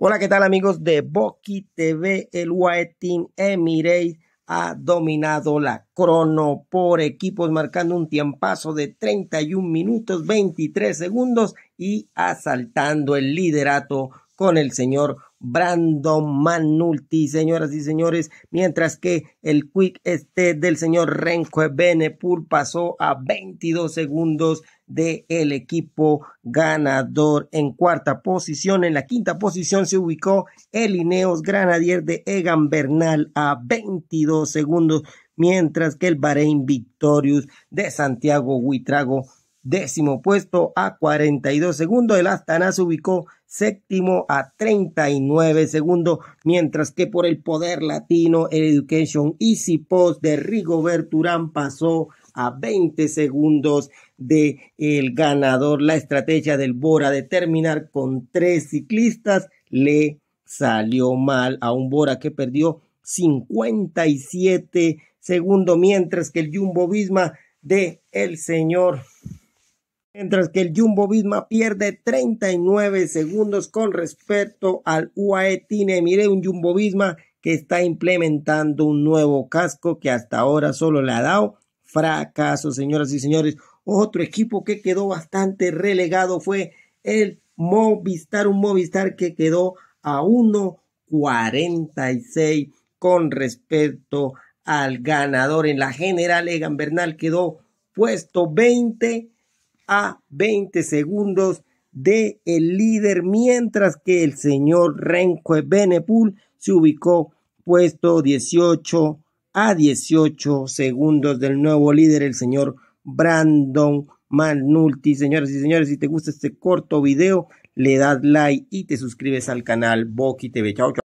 Hola, ¿qué tal amigos de Boki TV? El White Team Emirates ha dominado la crono por equipos, marcando un tiempazo de 31 minutos 23 segundos y asaltando el liderato con el señor Brandon Manulti, señoras y señores, mientras que el quick este del señor Renko Benepul pasó a 22 segundos del el equipo ganador en cuarta posición. En la quinta posición se ubicó el Ineos Granadier de Egan Bernal a 22 segundos, mientras que el Bahrein Victorious de Santiago Huitrago décimo puesto a 42 segundos. El Astana se ubicó séptimo a 39 segundos, mientras que por el poder latino, el Education Easy Post de rigo Urán pasó a 20 segundos de el ganador. La estrategia del Bora de terminar con tres ciclistas le salió mal a un Bora que perdió 57 segundos, mientras que el Jumbo Visma de el señor mientras que el Jumbo Visma pierde 39 segundos con respecto al UAE Tine Mire, un Jumbo Visma que está implementando un nuevo casco que hasta ahora solo le ha dado fracaso, señoras y señores. Otro equipo que quedó bastante relegado fue el Movistar, un Movistar que quedó a 1.46 con respecto al ganador en la general. Egan Bernal quedó puesto 20 a 20 segundos de el líder, mientras que el señor Renko Benepul se ubicó puesto 18 a 18 segundos del nuevo líder, el señor Brandon Manulti. Señoras y señores, si te gusta este corto video, le das like y te suscribes al canal Boki TV. Chao, chao.